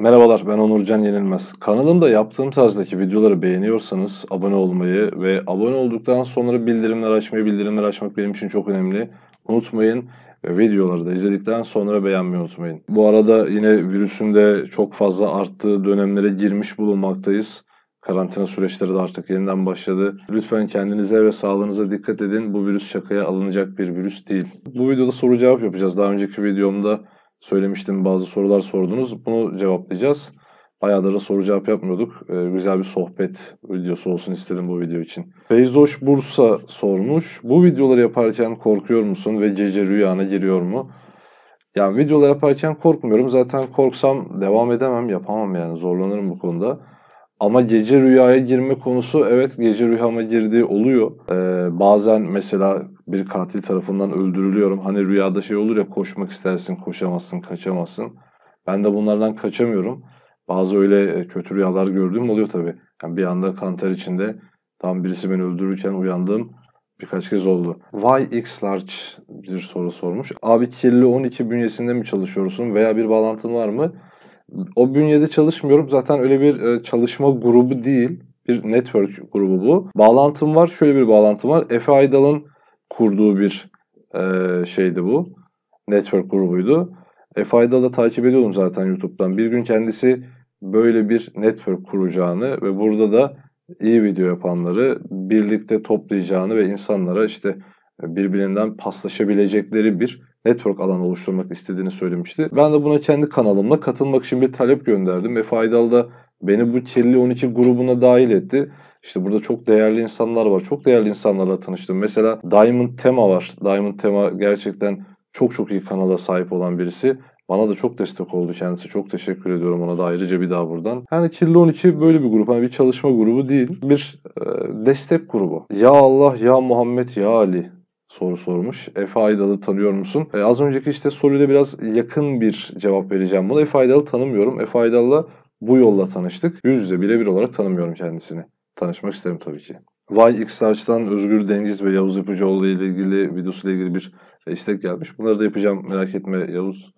Merhabalar ben Onurcan Yenilmez. Kanalımda yaptığım tarzdaki videoları beğeniyorsanız abone olmayı ve abone olduktan sonra bildirimler açmayı, bildirimler açmak benim için çok önemli. Unutmayın ve videoları da izledikten sonra beğenmeyi unutmayın. Bu arada yine virüsün de çok fazla arttığı dönemlere girmiş bulunmaktayız. Karantina süreçleri de artık yeniden başladı. Lütfen kendinize ve sağlığınıza dikkat edin. Bu virüs şakaya alınacak bir virüs değil. Bu videoda soru cevap yapacağız. Daha önceki videomda söylemiştim bazı sorular sordunuz. Bunu cevaplayacağız. Bayağıdır da soru cevap yapmıyorduk. Ee, güzel bir sohbet videosu olsun istedim bu video için. Feyzoş Bursa sormuş. Bu videoları yaparken korkuyor musun ve cece rüyana giriyor mu? Yani videolar yaparken korkmuyorum. Zaten korksam devam edemem, yapamam yani. Zorlanırım bu konuda. Ama gece rüyaya girme konusu evet gece rüyama girdiği oluyor. Ee, bazen mesela bir katil tarafından öldürülüyorum. Hani rüyada şey olur ya koşmak istersin, koşamazsın, kaçamazsın. Ben de bunlardan kaçamıyorum. Bazı öyle e, kötü rüyalar gördüğüm oluyor tabii. Yani bir anda kanter içinde tam birisi beni öldürürken uyandığım birkaç kez oldu. Why X large bir soru sormuş. Abi kirli 12 bünyesinde mi çalışıyorsun veya bir bağlantın var mı? O bünyede çalışmıyorum. Zaten öyle bir e, çalışma grubu değil. Bir network grubu bu. Bağlantım var. Şöyle bir bağlantım var. Efe Aydal'ın kurduğu bir e, şeydi bu. Network grubuydu. Efe Aydal'ı takip ediyordum zaten YouTube'dan. Bir gün kendisi böyle bir network kuracağını ve burada da iyi video yapanları birlikte toplayacağını ve insanlara işte e, birbirinden paslaşabilecekleri bir network alanı oluşturmak istediğini söylemişti. Ben de buna kendi kanalımla katılmak için bir talep gönderdim ve faydalı da beni bu kirli 12 grubuna dahil etti. İşte burada çok değerli insanlar var. Çok değerli insanlarla tanıştım. Mesela Diamond Tema var. Diamond Tema gerçekten çok çok iyi kanala sahip olan birisi. Bana da çok destek oldu kendisi. Çok teşekkür ediyorum ona da ayrıca bir daha buradan. Yani Kirli 12 böyle bir grup. Yani bir çalışma grubu değil. Bir e, destek grubu. Ya Allah, Ya Muhammed, Ya Ali soru sormuş. Efe Aydal'ı tanıyor musun? E, az önceki işte soruyla biraz yakın bir cevap vereceğim buna. Efe Aydal'ı tanımıyorum. Efe Aydal'la bu yolla tanıştık. Yüz yüze birebir olarak tanımıyorum kendisini. Tanışmak isterim tabii ki. YX'larç'tan Özgür deniz ve Yavuz Yapıcıoğlu ile ilgili videosu ile ilgili bir e, istek gelmiş. Bunları da yapacağım merak etme Yavuz.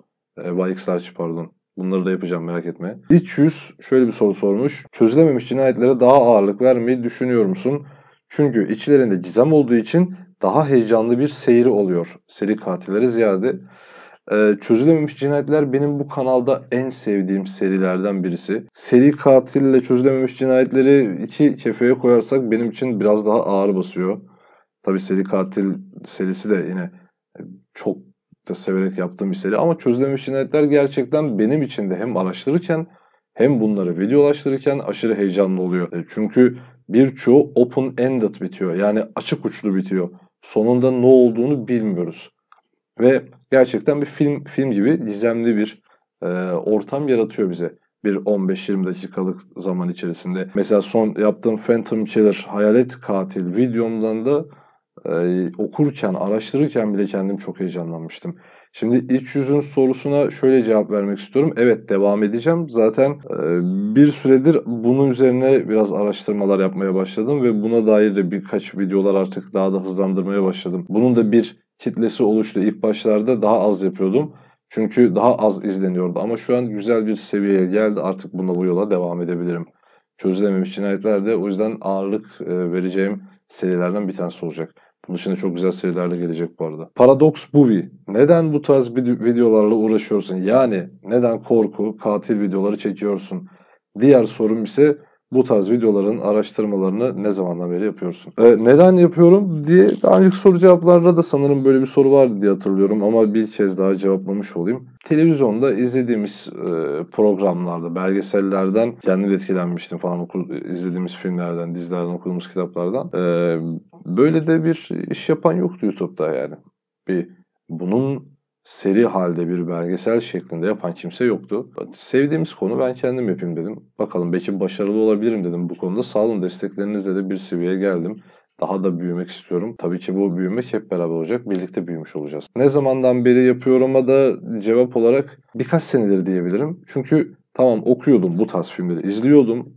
E, YX'larç pardon. Bunları da yapacağım merak etme. İç yüz şöyle bir soru sormuş. Çözülememiş cinayetlere daha ağırlık vermeyi düşünüyor musun? Çünkü içlerinde gizem olduğu için daha heyecanlı bir seyri oluyor seri katilleri ziyade. Ee, çözülememiş cinayetler benim bu kanalda en sevdiğim serilerden birisi. Seri katille çözülememiş cinayetleri iki kefeye koyarsak benim için biraz daha ağır basıyor. Tabi seri katil serisi de yine çok da severek yaptığım bir seri ama çözülememiş cinayetler gerçekten benim için de hem araştırırken hem bunları videolaştırırken aşırı heyecanlı oluyor. E, çünkü birçoğu open-ended bitiyor. Yani açık uçlu bitiyor. Sonunda ne olduğunu bilmiyoruz. Ve gerçekten bir film film gibi gizemli bir e, ortam yaratıyor bize bir 15-20 dakikalık zaman içerisinde. Mesela son yaptığım Phantom Killer Hayalet Katil videomdan da e, okurken, araştırırken bile kendim çok heyecanlanmıştım. Şimdi iç yüzün sorusuna şöyle cevap vermek istiyorum. Evet devam edeceğim. Zaten e, bir süredir bunun üzerine biraz araştırmalar yapmaya başladım ve buna dair de birkaç videolar artık daha da hızlandırmaya başladım. Bunun da bir kitlesi oluştu. İlk başlarda daha az yapıyordum. Çünkü daha az izleniyordu ama şu an güzel bir seviyeye geldi. Artık buna bu yola devam edebilirim. Çözülememiş cinayetler de o yüzden ağırlık e, vereceğim serilerden bir tanesi olacak. Bunun dışında çok güzel serilerle gelecek bu arada. Paradox Movie. Neden bu tarz videolarla uğraşıyorsun? Yani neden korku, katil videoları çekiyorsun? Diğer sorum ise bu tarz videoların araştırmalarını ne zamandan beri yapıyorsun? E, neden yapıyorum diye daha önceki soru cevaplarda da sanırım böyle bir soru vardı diye hatırlıyorum ama bir kez daha cevaplamış olayım. Televizyonda izlediğimiz e, programlarda, belgesellerden kendim etkilenmiştim falan oku, izlediğimiz filmlerden, dizilerden, okuduğumuz kitaplardan. E, böyle de bir iş yapan yoktu YouTube'da yani. Bir bunun seri halde bir belgesel şeklinde yapan kimse yoktu. Sevdiğimiz konu ben kendim yapayım dedim bakalım belki başarılı olabilirim dedim bu konuda. Sağ olun desteklerinizle de bir seviyeye geldim. Daha da büyümek istiyorum. Tabii ki bu büyümek hep beraber olacak. Birlikte büyümüş olacağız. Ne zamandan beri yapıyorum'a da cevap olarak birkaç senedir diyebilirim. Çünkü tamam okuyordum bu tarz filmleri izliyordum.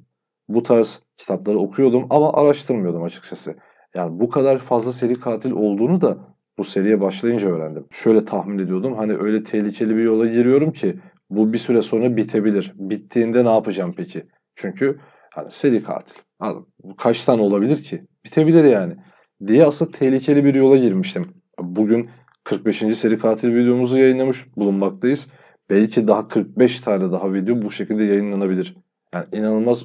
Bu tarz kitapları okuyordum ama araştırmıyordum açıkçası. Yani bu kadar fazla seri katil olduğunu da bu seriye başlayınca öğrendim. Şöyle tahmin ediyordum. Hani öyle tehlikeli bir yola giriyorum ki bu bir süre sonra bitebilir. Bittiğinde ne yapacağım peki? Çünkü hani seri katil. Adam, kaç tane olabilir ki? Bitebilir yani. Diye asıl tehlikeli bir yola girmiştim. Bugün 45. seri katil videomuzu yayınlamış bulunmaktayız. Belki daha 45 tane daha video bu şekilde yayınlanabilir. Yani inanılmaz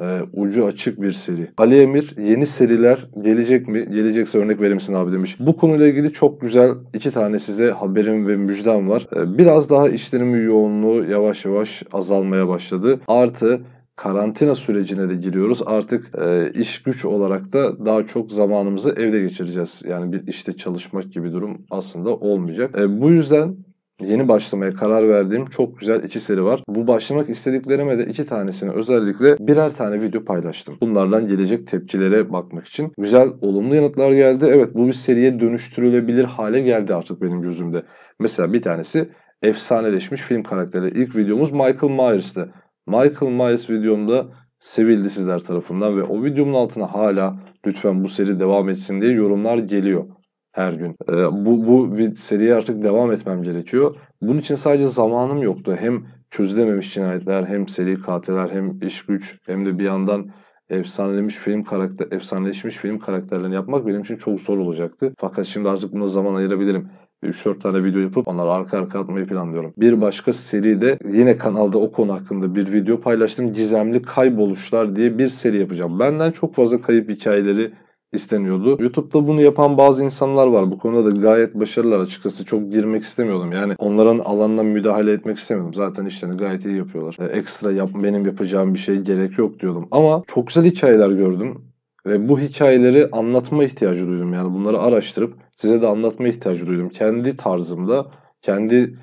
e, ucu açık bir seri. Ali Emir yeni seriler gelecek mi? Gelecekse örnek verir misin abi demiş. Bu konuyla ilgili çok güzel iki tane size haberim ve müjdem var. E, biraz daha işlerimin yoğunluğu yavaş yavaş azalmaya başladı. Artı karantina sürecine de giriyoruz. Artık e, iş güç olarak da daha çok zamanımızı evde geçireceğiz. Yani bir işte çalışmak gibi durum aslında olmayacak. E, bu yüzden yeni başlamaya karar verdiğim çok güzel iki seri var. Bu başlamak istediklerime de iki tanesini özellikle birer tane video paylaştım. Bunlardan gelecek tepkilere bakmak için. Güzel, olumlu yanıtlar geldi. Evet bu bir seriye dönüştürülebilir hale geldi artık benim gözümde. Mesela bir tanesi efsaneleşmiş film karakteri. İlk videomuz Michael Myers'tı. Michael Myers videomda sevildi sizler tarafından ve o videomun altına hala lütfen bu seri devam etsin diye yorumlar geliyor her gün. E, bu, bu bir seriye artık devam etmem gerekiyor. Bunun için sadece zamanım yoktu. Hem çözülememiş cinayetler, hem seri katiller, hem iş güç, hem de bir yandan efsanelemiş film karakter efsaneleşmiş film karakterlerini yapmak benim için çok zor olacaktı. Fakat şimdi artık buna zaman ayırabilirim. 3-4 tane video yapıp onları arka arka atmayı planlıyorum. Bir başka seri de yine kanalda o konu hakkında bir video paylaştım. Gizemli Kayboluşlar diye bir seri yapacağım. Benden çok fazla kayıp hikayeleri isteniyordu. YouTube'da bunu yapan bazı insanlar var. Bu konuda da gayet başarılılar açıkçası. Çok girmek istemiyordum. Yani onların alanına müdahale etmek istemiyordum. Zaten işlerini gayet iyi yapıyorlar. Ee, ekstra yap benim yapacağım bir şey gerek yok diyordum. Ama çok güzel hikayeler gördüm. Ve bu hikayeleri anlatma ihtiyacı duydum. Yani bunları araştırıp size de anlatma ihtiyacı duydum. Kendi tarzımda, kendi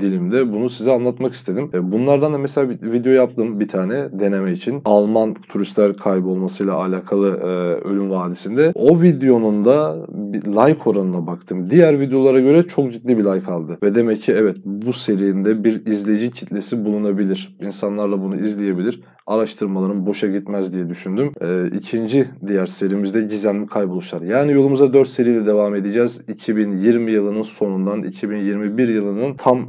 dilimde bunu size anlatmak istedim. E, bunlardan da mesela bir video yaptım bir tane deneme için. Alman turistler kaybolmasıyla alakalı e, Ölüm Vadisi'nde. O videonun da like oranına baktım. Diğer videolara göre çok ciddi bir like aldı. Ve demek ki evet bu serinde bir izleyici kitlesi bulunabilir. İnsanlarla bunu izleyebilir araştırmaların boşa gitmez diye düşündüm. E, ikinci diğer serimizde gizemli kayboluşlar. Yani yolumuza 4 seriyle devam edeceğiz. 2020 yılının sonundan 2021 yılının tam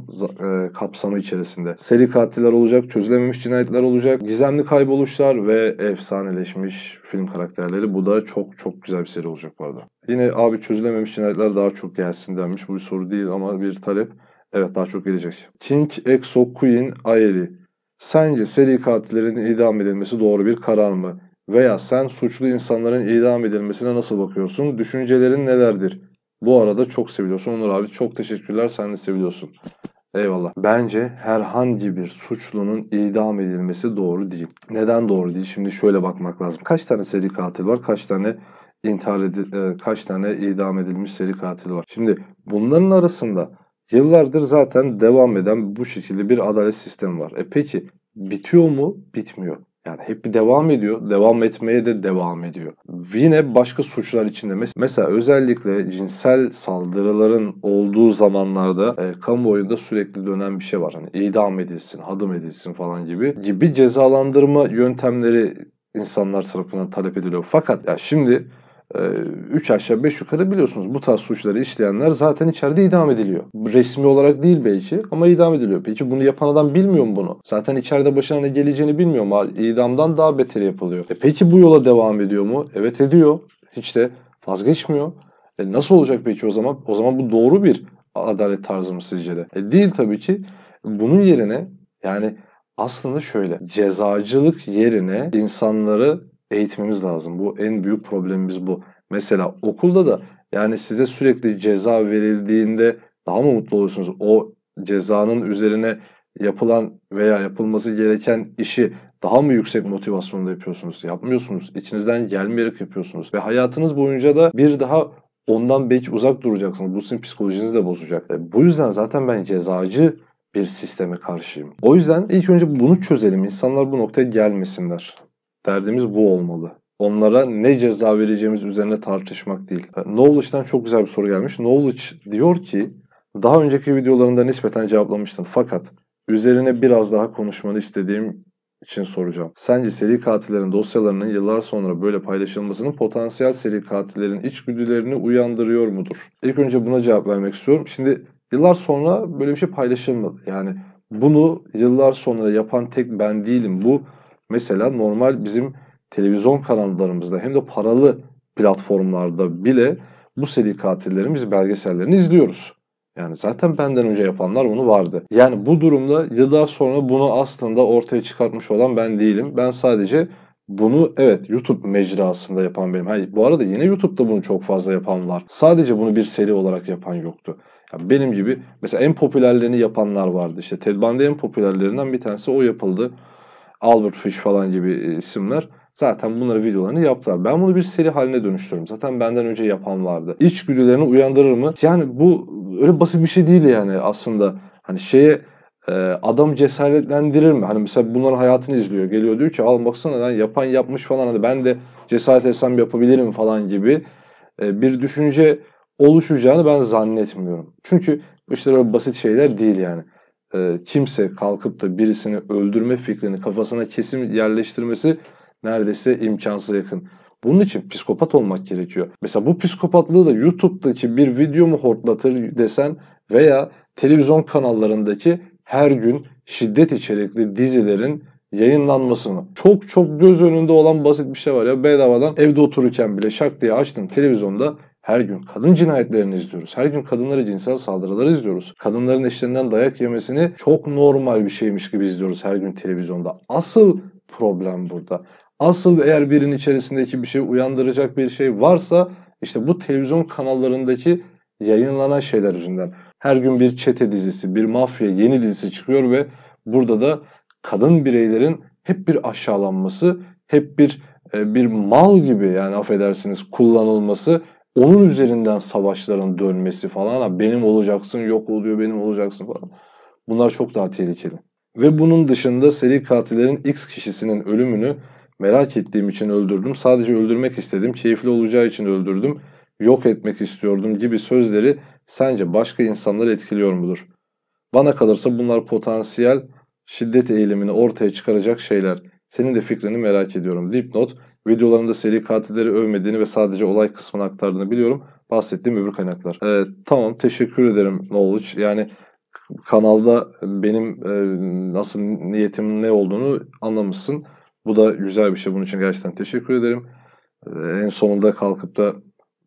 e, kapsamı içerisinde. Seri katiller olacak, çözülememiş cinayetler olacak, gizemli kayboluşlar ve efsaneleşmiş film karakterleri. Bu da çok çok güzel bir seri olacak bu arada. Yine abi çözülememiş cinayetler daha çok gelsin denmiş. Bu bir soru değil ama bir talep. Evet daha çok gelecek. King Exo Queen Ayeli. Sence seri katillerin idam edilmesi doğru bir karar mı? Veya sen suçlu insanların idam edilmesine nasıl bakıyorsun? Düşüncelerin nelerdir? Bu arada çok seviyorsun Onur abi. Çok teşekkürler. Sen de seviyorsun. Eyvallah. Bence herhangi bir suçlunun idam edilmesi doğru değil. Neden doğru değil? Şimdi şöyle bakmak lazım. Kaç tane seri katil var? Kaç tane intihar edil, e, kaç tane idam edilmiş seri katil var? Şimdi bunların arasında Yıllardır zaten devam eden bu şekilde bir adalet sistemi var. E peki bitiyor mu? Bitmiyor. Yani hep bir devam ediyor. Devam etmeye de devam ediyor. Yine başka suçlar içinde mesela özellikle cinsel saldırıların olduğu zamanlarda e, kamuoyunda sürekli dönen bir şey var. Hani idam edilsin, hadım edilsin falan gibi gibi cezalandırma yöntemleri insanlar tarafından talep ediliyor. Fakat ya şimdi 3 ee, aşağı 5 yukarı biliyorsunuz bu tarz suçları işleyenler zaten içeride idam ediliyor. Resmi olarak değil belki ama idam ediliyor. Peki bunu yapan adam bilmiyor mu bunu? Zaten içeride başına ne geleceğini bilmiyor mu? idamdan daha beter yapılıyor. E peki bu yola devam ediyor mu? Evet ediyor. Hiç de vazgeçmiyor. E nasıl olacak peki o zaman? O zaman bu doğru bir adalet tarzı mı sizce de? E değil tabii ki. Bunun yerine yani aslında şöyle cezacılık yerine insanları eğitmemiz lazım. Bu en büyük problemimiz bu. Mesela okulda da yani size sürekli ceza verildiğinde daha mı mutlu olursunuz? O cezanın üzerine yapılan veya yapılması gereken işi daha mı yüksek motivasyonla yapıyorsunuz? Yapmıyorsunuz. İçinizden gelmeyerek yapıyorsunuz. Ve hayatınız boyunca da bir daha ondan belki uzak duracaksınız. Bu sizin psikolojinizi de bozacak. E, bu yüzden zaten ben cezacı bir sisteme karşıyım. O yüzden ilk önce bunu çözelim. İnsanlar bu noktaya gelmesinler. Derdimiz bu olmalı. Onlara ne ceza vereceğimiz üzerine tartışmak değil. Knowledge'dan çok güzel bir soru gelmiş. Knowledge diyor ki daha önceki videolarında nispeten cevaplamıştın fakat üzerine biraz daha konuşmanı istediğim için soracağım. Sence seri katillerin dosyalarının yıllar sonra böyle paylaşılmasının potansiyel seri katillerin içgüdülerini uyandırıyor mudur? İlk önce buna cevap vermek istiyorum. Şimdi yıllar sonra böyle bir şey paylaşılmadı. Yani bunu yıllar sonra yapan tek ben değilim. Bu Mesela normal bizim televizyon kanallarımızda hem de paralı platformlarda bile bu seri katillerin biz belgesellerini izliyoruz. Yani zaten benden önce yapanlar bunu vardı. Yani bu durumda yıllar sonra bunu aslında ortaya çıkartmış olan ben değilim. Ben sadece bunu evet YouTube mecrasında yapan benim. Hayır, bu arada yine YouTube'da bunu çok fazla yapan var. Sadece bunu bir seri olarak yapan yoktu. Yani benim gibi mesela en popülerlerini yapanlar vardı. İşte Ted Bundy en popülerlerinden bir tanesi o yapıldı. Albert Fish falan gibi e, isimler Zaten bunları videolarını yaptılar. Ben bunu bir seri haline dönüştürüyorum. Zaten benden önce yapan vardı. İç güdülerini uyandırır mı? Yani bu öyle basit bir şey değil yani aslında. Hani şeye e, adam cesaretlendirir mi? Hani mesela bunların hayatını izliyor. Geliyor diyor ki al baksana lan yapan yapmış falan. Hani ben de cesaret etsem yapabilirim falan gibi e, bir düşünce oluşacağını ben zannetmiyorum. Çünkü işte öyle basit şeyler değil yani e, kimse kalkıp da birisini öldürme fikrini kafasına kesim yerleştirmesi neredeyse imkansız yakın. Bunun için psikopat olmak gerekiyor. Mesela bu psikopatlığı da YouTube'daki bir videomu hortlatır desen veya televizyon kanallarındaki her gün şiddet içerikli dizilerin yayınlanmasını. Çok çok göz önünde olan basit bir şey var ya bedavadan evde otururken bile şak diye açtın televizyonda her gün kadın cinayetlerini izliyoruz. Her gün kadınlara cinsel saldırıları izliyoruz. Kadınların eşlerinden dayak yemesini çok normal bir şeymiş gibi izliyoruz her gün televizyonda. Asıl problem burada. Asıl eğer birinin içerisindeki bir şey uyandıracak bir şey varsa işte bu televizyon kanallarındaki yayınlanan şeyler yüzünden. Her gün bir çete dizisi, bir mafya yeni dizisi çıkıyor ve burada da kadın bireylerin hep bir aşağılanması, hep bir e, bir mal gibi yani affedersiniz kullanılması onun üzerinden savaşların dönmesi falan ha, benim olacaksın yok oluyor benim olacaksın falan. Bunlar çok daha tehlikeli. Ve bunun dışında seri katillerin X kişisinin ölümünü merak ettiğim için öldürdüm. Sadece öldürmek istedim. Keyifli olacağı için öldürdüm. Yok etmek istiyordum gibi sözleri sence başka insanları etkiliyor mudur? Bana kalırsa bunlar potansiyel şiddet eğilimini ortaya çıkaracak şeyler. Senin de fikrini merak ediyorum. Dipnot Videolarında seri katilleri övmediğini ve sadece olay kısmını aktardığını biliyorum. Bahsettiğim öbür kaynaklar. Evet, tamam teşekkür ederim Knowledge. Yani kanalda benim e, nasıl niyetim ne olduğunu anlamışsın. Bu da güzel bir şey. Bunun için gerçekten teşekkür ederim. E, en sonunda kalkıp da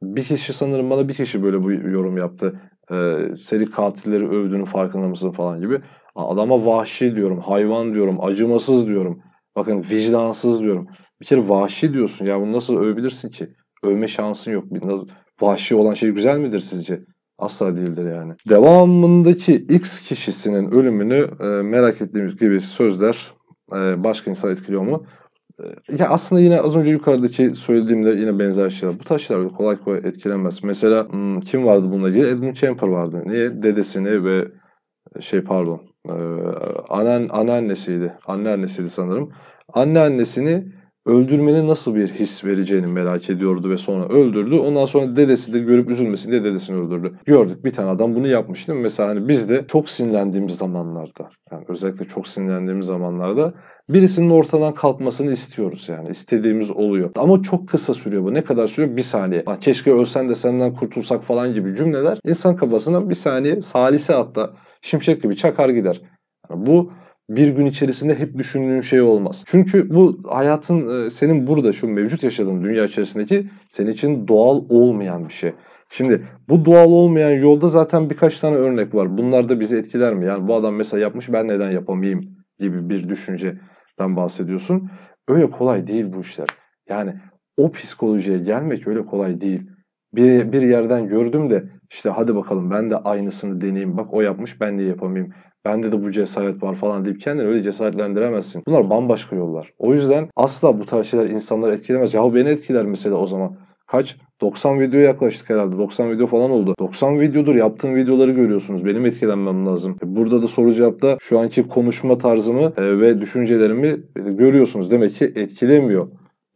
bir kişi sanırım bana bir kişi böyle bu yorum yaptı. E, seri katilleri övdüğünün farkında mısın falan gibi. Adama vahşi diyorum, hayvan diyorum, acımasız diyorum. Bakın vicdansız diyorum. Bir kere vahşi diyorsun ya bunu nasıl övebilirsin ki? Övme şansın yok. bir Vahşi olan şey güzel midir sizce? Asla değildir yani. Devamındaki X kişisinin ölümünü e, merak ettiğimiz gibi sözler e, başka insan etkiliyor mu? E, ya aslında yine az önce yukarıdaki söylediğimde yine benzer şeyler. Bu taşlar kolay kolay etkilenmez. Mesela hmm, kim vardı bununla ilgili? Edmund Kemper vardı. Niye? Dedesini ve e, şey pardon e, anan, anneannesiydi. Anneannesiydi sanırım. Anneannesini öldürmenin nasıl bir his vereceğini merak ediyordu ve sonra öldürdü. Ondan sonra dedesi de görüp üzülmesin diye dedesini öldürdü. Gördük bir tane adam bunu yapmış değil mi? Mesela hani biz de çok sinirlendiğimiz zamanlarda yani özellikle çok sinirlendiğimiz zamanlarda birisinin ortadan kalkmasını istiyoruz yani. istediğimiz oluyor. Ama çok kısa sürüyor bu. Ne kadar sürüyor? Bir saniye. Ha, keşke ölsen de senden kurtulsak falan gibi cümleler insan kafasına bir saniye salise hatta şimşek gibi çakar gider. Yani bu bir gün içerisinde hep düşündüğün şey olmaz. Çünkü bu hayatın e, senin burada şu mevcut yaşadığın dünya içerisindeki senin için doğal olmayan bir şey. Şimdi bu doğal olmayan yolda zaten birkaç tane örnek var. Bunlar da bizi etkiler mi? Yani bu adam mesela yapmış ben neden yapamayayım gibi bir düşünceden bahsediyorsun. Öyle kolay değil bu işler. Yani o psikolojiye gelmek öyle kolay değil. Bir, bir yerden gördüm de işte hadi bakalım ben de aynısını deneyeyim. Bak o yapmış ben de yapamayayım. Bende de bu cesaret var falan deyip kendini öyle cesaretlendiremezsin. Bunlar bambaşka yollar. O yüzden asla bu tarz şeyler insanları etkilemez. Ya beni etkiler mesela o zaman. Kaç? 90 videoya yaklaştık herhalde. 90 video falan oldu. 90 videodur yaptığım videoları görüyorsunuz. Benim etkilenmem lazım. E, burada da soru cevapta şu anki konuşma tarzımı e, ve düşüncelerimi e, görüyorsunuz. Demek ki etkilemiyor.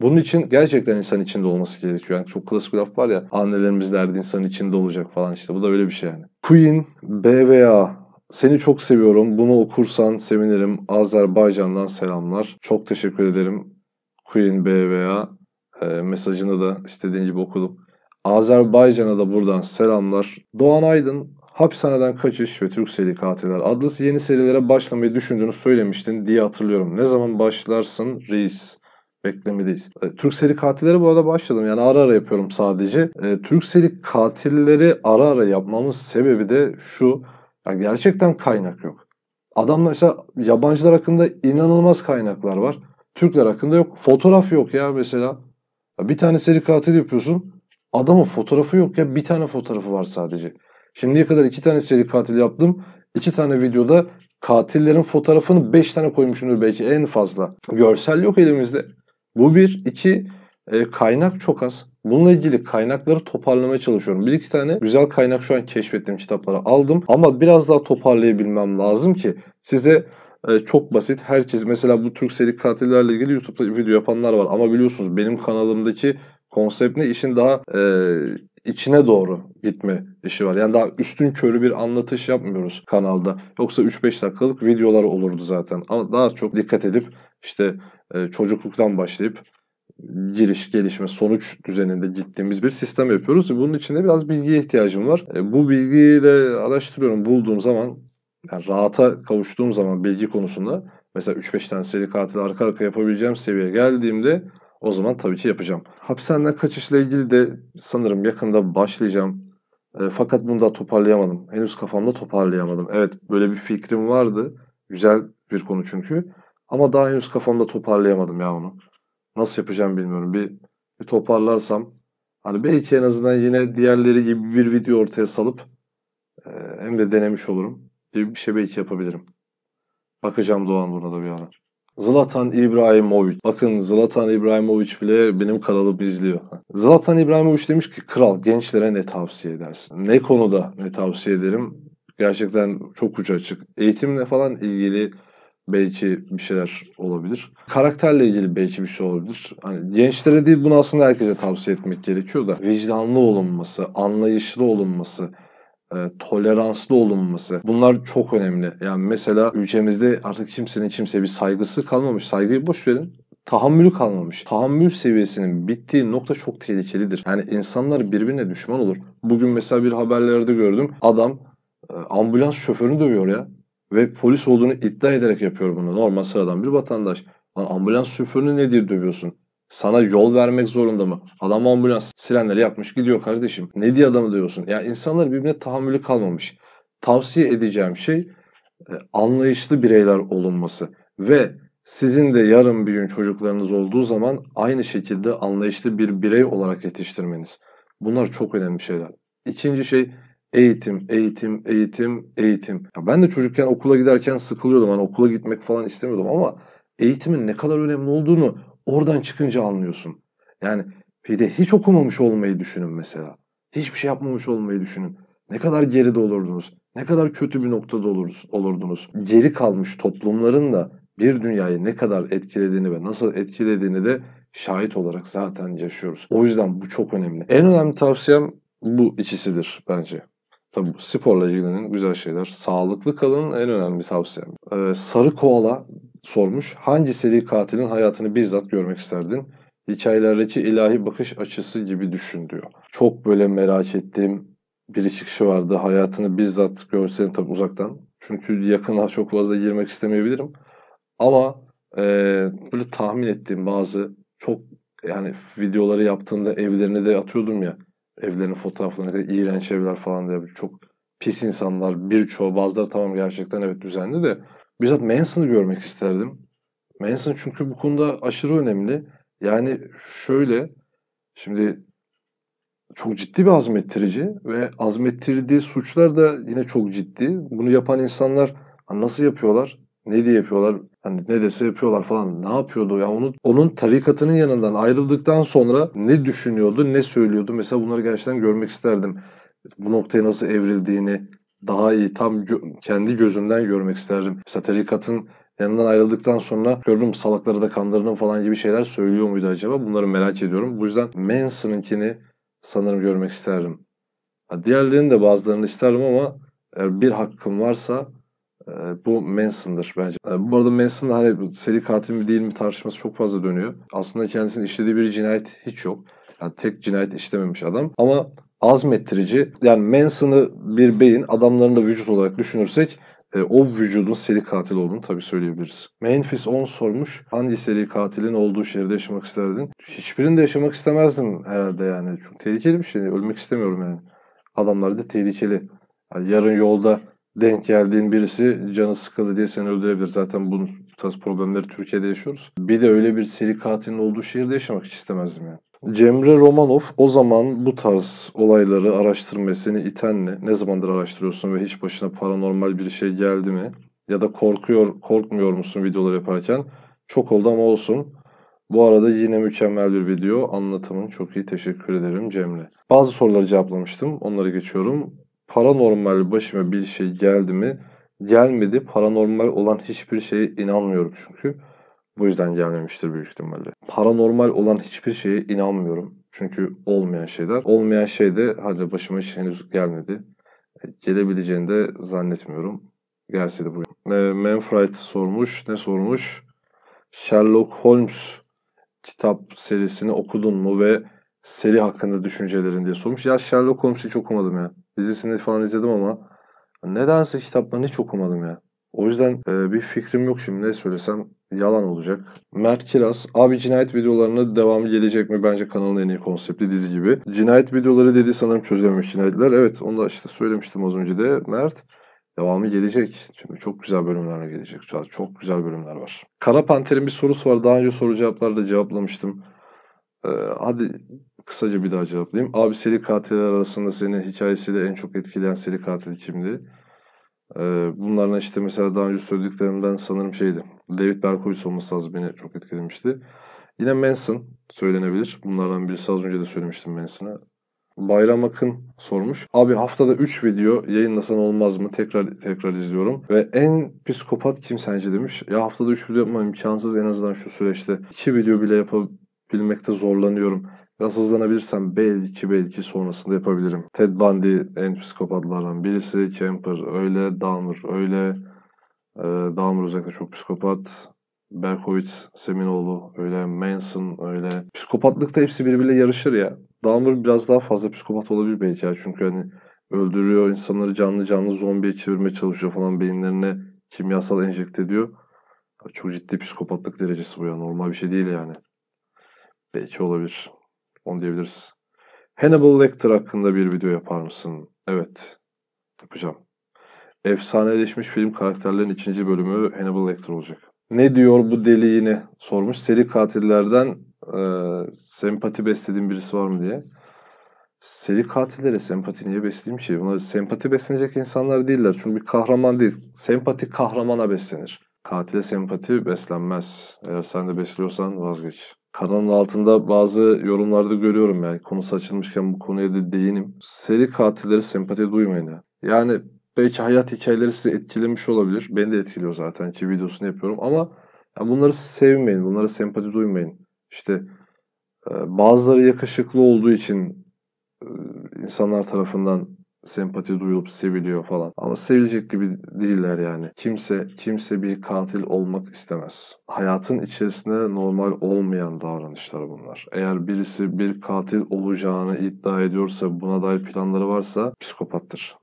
Bunun için gerçekten insan içinde olması gerekiyor. Yani çok klasik bir laf var ya annelerimiz derdi insan içinde olacak falan işte. Bu da öyle bir şey yani. Queen BVA seni çok seviyorum. Bunu okursan sevinirim. Azerbaycan'dan selamlar. Çok teşekkür ederim. Queen BVA e, mesajını da istediğin gibi okudum. Azerbaycan'a da buradan selamlar. Doğan Aydın, Hapishaneden Kaçış ve Türk Seri Katiller adlı yeni serilere başlamayı düşündüğünü söylemiştin diye hatırlıyorum. Ne zaman başlarsın reis? beklemedeyiz. E, Türk seri katilleri bu arada başladım. Yani ara ara yapıyorum sadece. E, Türk seri katilleri ara ara yapmamız sebebi de şu. Yani gerçekten kaynak yok. Adamlar mesela yabancılar hakkında inanılmaz kaynaklar var. Türkler hakkında yok. Fotoğraf yok ya mesela. Bir tane seri katil yapıyorsun. Adamın fotoğrafı yok ya. Bir tane fotoğrafı var sadece. Şimdiye kadar iki tane seri katil yaptım. İki tane videoda katillerin fotoğrafını beş tane koymuşumdur belki en fazla. Görsel yok elimizde. Bu bir. iki e, kaynak çok az. Bununla ilgili kaynakları toparlamaya çalışıyorum. Bir iki tane güzel kaynak şu an keşfettiğim kitapları aldım. Ama biraz daha toparlayabilmem lazım ki size e, çok basit. Herkes mesela bu Türk seri katillerle ilgili YouTube'da video yapanlar var. Ama biliyorsunuz benim kanalımdaki konsept ne? işin daha e, içine doğru gitme işi var. Yani daha üstün körü bir anlatış yapmıyoruz kanalda. Yoksa 3-5 dakikalık videolar olurdu zaten. Ama daha çok dikkat edip işte e, çocukluktan başlayıp giriş, gelişme, sonuç düzeninde gittiğimiz bir sistem yapıyoruz. Bunun için de biraz bilgiye ihtiyacım var. E, bu bilgiyi de araştırıyorum. Bulduğum zaman, yani rahata kavuştuğum zaman bilgi konusunda mesela 3-5 tane seri katil arka arka yapabileceğim seviyeye geldiğimde o zaman tabii ki yapacağım. Hapishaneden kaçışla ilgili de sanırım yakında başlayacağım. E, fakat bunu da toparlayamadım. Henüz kafamda toparlayamadım. Evet böyle bir fikrim vardı. Güzel bir konu çünkü. Ama daha henüz kafamda toparlayamadım ya onu. Nasıl yapacağım bilmiyorum. Bir, bir toparlarsam hani belki en azından yine diğerleri gibi bir video ortaya salıp e, hem de denemiş olurum. Gibi bir şey belki yapabilirim. Bakacağım Doğan buna da bir ara. Zlatan İbrahimovic. Bakın Zlatan İbrahimovic bile benim kanalımı izliyor. Zlatan İbrahimovic demiş ki kral gençlere ne tavsiye edersin? Ne konuda ne tavsiye ederim? Gerçekten çok ucu açık. Eğitimle falan ilgili belki bir şeyler olabilir. Karakterle ilgili belki bir şey olabilir. Hani gençlere değil bunu aslında herkese tavsiye etmek gerekiyor da vicdanlı olunması, anlayışlı olunması, e, toleranslı olunması bunlar çok önemli. Yani mesela ülkemizde artık kimsenin kimseye bir saygısı kalmamış. Saygıyı boş verin tahammülü kalmamış. Tahammül seviyesinin bittiği nokta çok tehlikelidir. Yani insanlar birbirine düşman olur. Bugün mesela bir haberlerde gördüm. Adam e, ambulans şoförünü dövüyor ya ve polis olduğunu iddia ederek yapıyor bunu. Normal sıradan bir vatandaş. Lan ambulans şoförünü ne diye dövüyorsun? Sana yol vermek zorunda mı? Adam ambulans sirenleri yapmış gidiyor kardeşim. Ne diye adamı dövüyorsun? Ya insanlar birbirine tahammülü kalmamış. Tavsiye edeceğim şey e, anlayışlı bireyler olunması ve sizin de yarın bir gün çocuklarınız olduğu zaman aynı şekilde anlayışlı bir birey olarak yetiştirmeniz. Bunlar çok önemli şeyler. İkinci şey Eğitim, eğitim, eğitim, eğitim. Ya ben de çocukken okula giderken sıkılıyordum. Hani okula gitmek falan istemiyordum ama eğitimin ne kadar önemli olduğunu oradan çıkınca anlıyorsun. Yani bir de hiç okumamış olmayı düşünün mesela. Hiçbir şey yapmamış olmayı düşünün. Ne kadar geride olurdunuz? Ne kadar kötü bir noktada olurdunuz? Geri kalmış toplumların da bir dünyayı ne kadar etkilediğini ve nasıl etkilediğini de şahit olarak zaten yaşıyoruz. O yüzden bu çok önemli. En önemli tavsiyem bu ikisidir bence. Tabii sporla ilgilenin güzel şeyler. Sağlıklı kalın en önemli tavsiyem. Ee, Sarı Koala sormuş. Hangi seri katilin hayatını bizzat görmek isterdin? Hikayelerdeki ilahi bakış açısı gibi düşün diyor. Çok böyle merak ettiğim bir çıkışı vardı. Hayatını bizzat görseydim tabii uzaktan. Çünkü yakına çok fazla girmek istemeyebilirim. Ama e, böyle tahmin ettiğim bazı çok yani videoları yaptığımda evlerine de atıyordum ya evlerin fotoğraflarına iğrenç evler falan diye çok pis insanlar birçoğu bazıları tamam gerçekten evet düzenli de bizzat Manson'ı görmek isterdim. Manson çünkü bu konuda aşırı önemli. Yani şöyle şimdi çok ciddi bir azmettirici ve azmettirdiği suçlar da yine çok ciddi. Bunu yapan insanlar nasıl yapıyorlar? Ne diye yapıyorlar? Hani ne dese yapıyorlar falan. Ne yapıyordu ya? Onun, onun tarikatının yanından ayrıldıktan sonra ne düşünüyordu, ne söylüyordu? Mesela bunları gerçekten görmek isterdim. Bu noktaya nasıl evrildiğini daha iyi tam gö- kendi gözümden görmek isterdim. Mesela tarikatın yanından ayrıldıktan sonra gördüm salakları da kandırdım falan gibi şeyler söylüyor muydu acaba? Bunları merak ediyorum. Bu yüzden Manson'ınkini sanırım görmek isterdim. Diğerlerinin de bazılarını isterim ama bir hakkım varsa ee, bu Manson'dır bence. Ee, bu arada Manson hani seri katil mi değil mi tartışması çok fazla dönüyor. Aslında kendisinin işlediği bir cinayet hiç yok. Yani tek cinayet işlememiş adam. Ama azmettirici yani Manson'ı bir beyin adamlarını da vücut olarak düşünürsek e, o vücudun seri katil olduğunu tabii söyleyebiliriz. Memphis 10 sormuş. Hangi seri katilin olduğu şehirde yaşamak isterdin? Hiçbirinde yaşamak istemezdim herhalde yani. Çünkü tehlikeli bir şey. Ölmek istemiyorum yani. Adamlar da tehlikeli. Yani yarın yolda denk geldiğin birisi canı sıkıldı diye seni öldürebilir. Zaten bu tarz problemleri Türkiye'de yaşıyoruz. Bir de öyle bir seri katilin olduğu şehirde yaşamak hiç istemezdim yani. Cemre Romanov o zaman bu tarz olayları araştırmaya seni iten ne? Ne zamandır araştırıyorsun ve hiç başına paranormal bir şey geldi mi? Ya da korkuyor, korkmuyor musun videolar yaparken? Çok oldu ama olsun. Bu arada yine mükemmel bir video. Anlatımın çok iyi. Teşekkür ederim Cemre. Bazı soruları cevaplamıştım. Onları geçiyorum paranormal başıma bir şey geldi mi? Gelmedi. Paranormal olan hiçbir şeye inanmıyorum çünkü. Bu yüzden gelmemiştir büyük ihtimalle. Paranormal olan hiçbir şeye inanmıyorum. Çünkü olmayan şeyler. Olmayan şey de hala başıma hiç henüz gelmedi. E, gelebileceğini de zannetmiyorum. Gelse de bu. E, Manfred sormuş. Ne sormuş? Sherlock Holmes kitap serisini okudun mu ve seri hakkında düşüncelerin diye sormuş. Ya Sherlock Holmes'i hiç okumadım ya dizisini falan izledim ama nedense kitaplarını hiç okumadım ya. O yüzden e, bir fikrim yok şimdi ne söylesem yalan olacak. Mert Kiraz, abi cinayet videolarına devamı gelecek mi? Bence kanalın en iyi konseptli dizi gibi. Cinayet videoları dedi sanırım çözülememiş cinayetler. Evet onu da işte söylemiştim az önce de Mert. Devamı gelecek. Çünkü çok güzel bölümlerle gelecek. Çok güzel bölümler var. Kara Panter'in bir sorusu var. Daha önce soru cevaplarda cevaplamıştım. Ee, hadi kısaca bir daha cevaplayayım. Abi seri katiller arasında seni hikayesiyle en çok etkileyen seri katil kimdi? Ee, bunlardan işte mesela daha önce söylediklerimden sanırım şeydi. David Berkowitz olması lazım beni çok etkilemişti. Yine Manson söylenebilir. Bunlardan birisi az önce de söylemiştim Manson'a. Bayram Akın sormuş. Abi haftada 3 video yayınlasan olmaz mı? Tekrar tekrar izliyorum. Ve en psikopat kim sence demiş. Ya haftada 3 video yapmam imkansız en azından şu süreçte. 2 video bile yapabilmekte zorlanıyorum. Biraz hızlanabilirsem belki belki sonrasında yapabilirim. Ted Bundy en psikopatlardan birisi. Kemper öyle. Dahmer öyle. Ee, Dahmer özellikle çok psikopat. Berkowitz, Seminoğlu öyle. Manson öyle. Psikopatlıkta hepsi birbiriyle yarışır ya. Dahmer biraz daha fazla psikopat olabilir belki ya. Çünkü hani öldürüyor insanları canlı canlı zombiye çevirmeye çalışıyor falan. Beyinlerine kimyasal enjekte ediyor. Çok ciddi psikopatlık derecesi bu ya. Normal bir şey değil yani. Belki olabilir. Onu diyebiliriz. Hannibal Lecter hakkında bir video yapar mısın? Evet. Yapacağım. Efsaneleşmiş film karakterlerin ikinci bölümü Hannibal Lecter olacak. Ne diyor bu deli yine sormuş. Seri katillerden e, sempati beslediğim birisi var mı diye. Seri katillere sempati niye besleyeyim ki? Bunlar sempati beslenecek insanlar değiller. Çünkü bir kahraman değil. Sempati kahramana beslenir. Katile sempati beslenmez. Eğer sen de besliyorsan vazgeç. Kanalın altında bazı yorumlarda görüyorum yani konusu açılmışken bu konuya da değinim. Seri katilleri sempati duymayın ya. Yani belki hayat hikayeleri sizi etkilemiş olabilir. Beni de etkiliyor zaten ki videosunu yapıyorum ama yani bunları sevmeyin, bunlara sempati duymayın. İşte e, bazıları yakışıklı olduğu için e, insanlar tarafından sempati duyulup seviliyor falan. Ama sevilecek gibi değiller yani. Kimse kimse bir katil olmak istemez. Hayatın içerisinde normal olmayan davranışlar bunlar. Eğer birisi bir katil olacağını iddia ediyorsa, buna dair planları varsa psikopattır.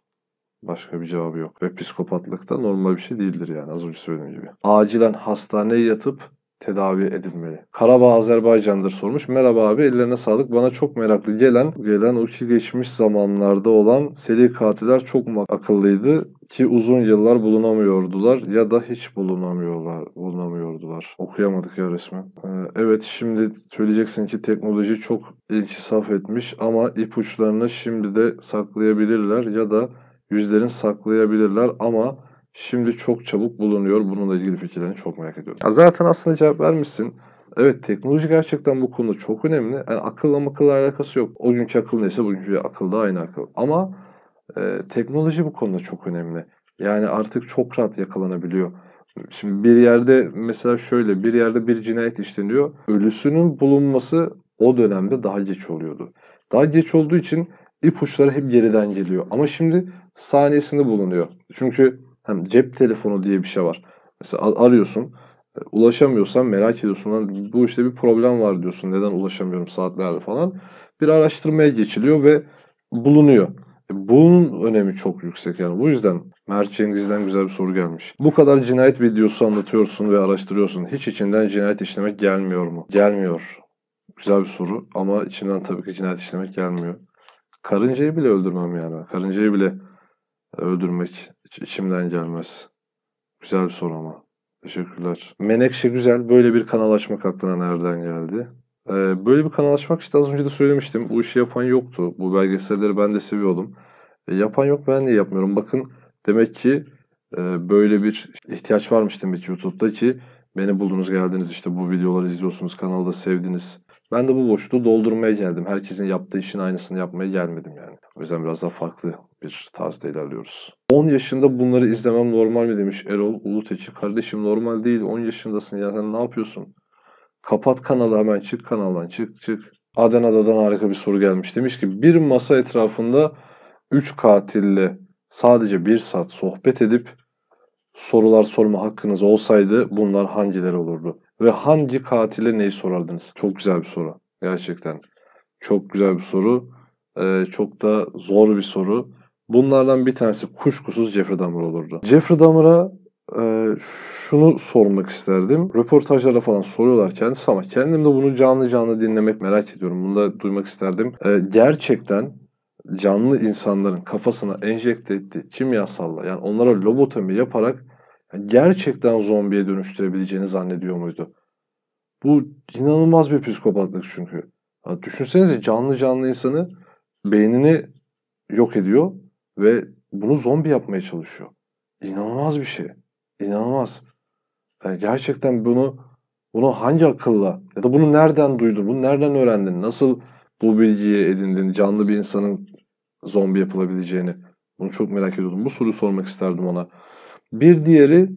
Başka bir cevabı yok. Ve psikopatlık da normal bir şey değildir yani az önce söylediğim gibi. Acilen hastaneye yatıp tedavi edilmeli. Karabağ Azerbaycan'dır sormuş. Merhaba abi ellerine sağlık. Bana çok meraklı gelen, gelen o geçmiş zamanlarda olan seri katiller çok akıllıydı ki uzun yıllar bulunamıyordular ya da hiç bulunamıyorlar bulunamıyordular. Okuyamadık ya resmen. Ee, evet şimdi söyleyeceksin ki teknoloji çok iltisaf etmiş ama ipuçlarını şimdi de saklayabilirler ya da yüzlerin saklayabilirler ama şimdi çok çabuk bulunuyor. Bununla ilgili fikirlerini çok merak ediyorum. Ya zaten aslında cevap vermişsin. Evet teknoloji gerçekten bu konuda çok önemli. Yani akılla makılla alakası yok. O günkü akıl neyse bugünkü akıl da aynı akıl. Ama e, teknoloji bu konuda çok önemli. Yani artık çok rahat yakalanabiliyor. Şimdi bir yerde mesela şöyle bir yerde bir cinayet işleniyor. Ölüsünün bulunması o dönemde daha geç oluyordu. Daha geç olduğu için ipuçları hep geriden geliyor. Ama şimdi saniyesinde bulunuyor. Çünkü hem cep telefonu diye bir şey var. Mesela arıyorsun e, ulaşamıyorsan merak ediyorsun. Lan bu işte bir problem var diyorsun. Neden ulaşamıyorum saatlerde falan. Bir araştırmaya geçiliyor ve bulunuyor. E, bunun önemi çok yüksek yani. Bu yüzden Mert Cengiz'den güzel bir soru gelmiş. Bu kadar cinayet videosu anlatıyorsun ve araştırıyorsun. Hiç içinden cinayet işlemek gelmiyor mu? Gelmiyor. Güzel bir soru ama içinden tabii ki cinayet işlemek gelmiyor. Karıncayı bile öldürmem yani. Karıncayı bile öldürmek hiç içimden gelmez. Güzel bir soru ama. Teşekkürler. Menekşe güzel. Böyle bir kanal açmak aklına nereden geldi? Ee, böyle bir kanal açmak işte az önce de söylemiştim. Bu işi yapan yoktu. Bu belgeselleri ben de seviyordum. E, yapan yok ben niye yapmıyorum? Bakın demek ki e, böyle bir ihtiyaç varmış demek ki YouTube'da ki beni buldunuz geldiniz işte bu videoları izliyorsunuz kanalda sevdiniz. Ben de bu boşluğu doldurmaya geldim. Herkesin yaptığı işin aynısını yapmaya gelmedim yani. O yüzden biraz daha farklı bir tarzda ilerliyoruz. 10 yaşında bunları izlemem normal mi demiş Erol Uluteçi. Kardeşim normal değil 10 yaşındasın ya sen ne yapıyorsun? Kapat kanalı hemen çık kanaldan çık çık. Aden adadan harika bir soru gelmiş. Demiş ki bir masa etrafında 3 katille sadece 1 saat sohbet edip sorular sorma hakkınız olsaydı bunlar hangileri olurdu? Ve hangi katile neyi sorardınız? Çok güzel bir soru. Gerçekten. Çok güzel bir soru. Ee, çok da zor bir soru. Bunlardan bir tanesi kuşkusuz Jeffrey Dahmer olurdu. Jeffrey Dahmer'a e, şunu sormak isterdim. Röportajlara falan soruyorlar kendisi ama kendim de bunu canlı canlı dinlemek merak ediyorum. Bunu da duymak isterdim. E, gerçekten canlı insanların kafasına enjekte ettiği kimyasalla yani onlara lobotomi yaparak gerçekten zombiye dönüştürebileceğini zannediyor muydu? Bu inanılmaz bir psikopatlık çünkü. Ya düşünsenize canlı canlı insanı beynini yok ediyor ve bunu zombi yapmaya çalışıyor. İnanılmaz bir şey. İnanılmaz. Yani e, gerçekten bunu bunu hangi akılla ya da bunu nereden duydun, bunu nereden öğrendin, nasıl bu bilgiyi edindin, canlı bir insanın zombi yapılabileceğini. Bunu çok merak ediyordum. Bu soruyu sormak isterdim ona. Bir diğeri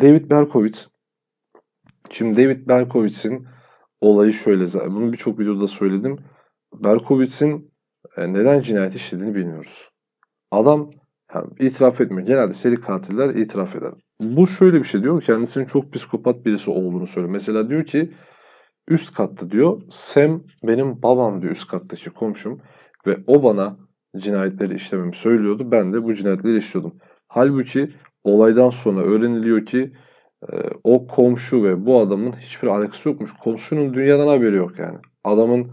David Berkowitz. Şimdi David Berkowitz'in olayı şöyle. Bunu birçok videoda söyledim. Berkowitz'in e, neden cinayet işlediğini bilmiyoruz. Adam yani itiraf etmiyor. Genelde seri katiller itiraf eder. Bu şöyle bir şey diyor. Kendisinin çok psikopat birisi olduğunu söylüyor. Mesela diyor ki üst katta diyor sem benim babam diyor üst kattaki komşum ve o bana cinayetleri işlememi söylüyordu. Ben de bu cinayetleri işliyordum. Halbuki olaydan sonra öğreniliyor ki e, o komşu ve bu adamın hiçbir alakası yokmuş. Komşunun dünyadan haberi yok yani. Adamın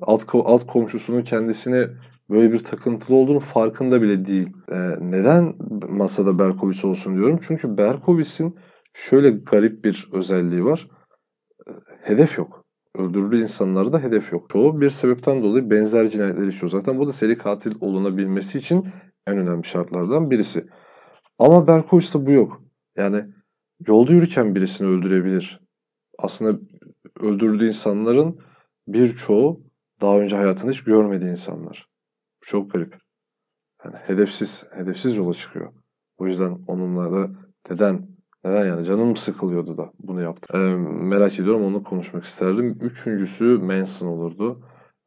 alt, alt komşusunun kendisine böyle bir takıntılı olduğunu farkında bile değil. Ee, neden masada Berkovic olsun diyorum? Çünkü Berkovic'in şöyle garip bir özelliği var. Ee, hedef yok. Öldürülü insanlarda da hedef yok. Çoğu bir sebepten dolayı benzer cinayetler işliyor. Zaten bu da seri katil olunabilmesi için en önemli şartlardan birisi. Ama Berkovic'te bu yok. Yani yolda yürürken birisini öldürebilir. Aslında öldürdüğü insanların birçoğu daha önce hayatını hiç görmediği insanlar. Bu çok garip. Yani hedefsiz, hedefsiz yola çıkıyor. Bu yüzden onunla da neden, neden yani canım sıkılıyordu da bunu yaptı. Ee, merak ediyorum onu konuşmak isterdim. Üçüncüsü Manson olurdu.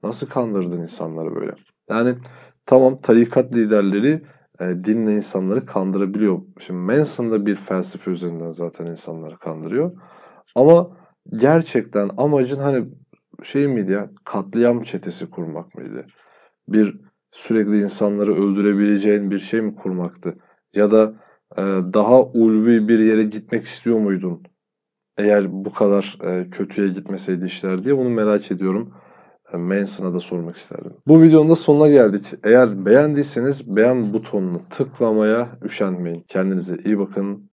Nasıl kandırdın insanları böyle? Yani tamam tarikat liderleri e, dinle insanları kandırabiliyor. Şimdi Manson da bir felsefe üzerinden zaten insanları kandırıyor. Ama gerçekten amacın hani şey miydi ya katliam çetesi kurmak mıydı? Bir sürekli insanları öldürebileceğin bir şey mi kurmaktı? Ya da e, daha ulvi bir yere gitmek istiyor muydun? Eğer bu kadar e, kötüye gitmeseydi işler diye onu merak ediyorum. E, Manson'a da sormak isterdim. Bu videonun da sonuna geldik. Eğer beğendiyseniz beğen butonunu tıklamaya üşenmeyin. Kendinize iyi bakın.